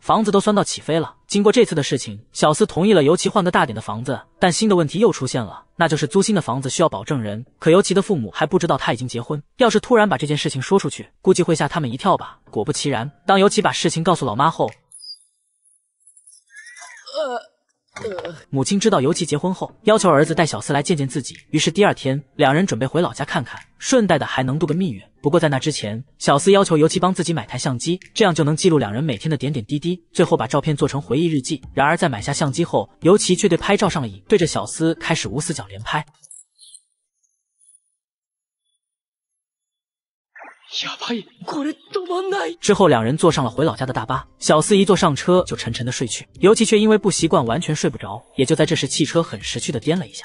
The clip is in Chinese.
房子都酸到起飞了。经过这次的事情，小四同意了尤其换个大点的房子，但新的问题又出现了，那就是租新的房子需要保证人。可尤其的父母还不知道他已经结婚，要是突然把这件事情说出去，估计会吓他们一跳吧。果不其然，当尤其把事情告诉老妈后，呃。母亲知道尤其结婚后，要求儿子带小斯来见见自己。于是第二天，两人准备回老家看看，顺带的还能度个蜜月。不过在那之前，小斯要求尤其帮自己买台相机，这样就能记录两人每天的点点滴滴，最后把照片做成回忆日记。然而在买下相机后，尤其却对拍照上了瘾，对着小斯开始无死角连拍。之后，两人坐上了回老家的大巴。小四一坐上车就沉沉的睡去，尤其却因为不习惯，完全睡不着。也就在这时，汽车很识趣的颠了一下。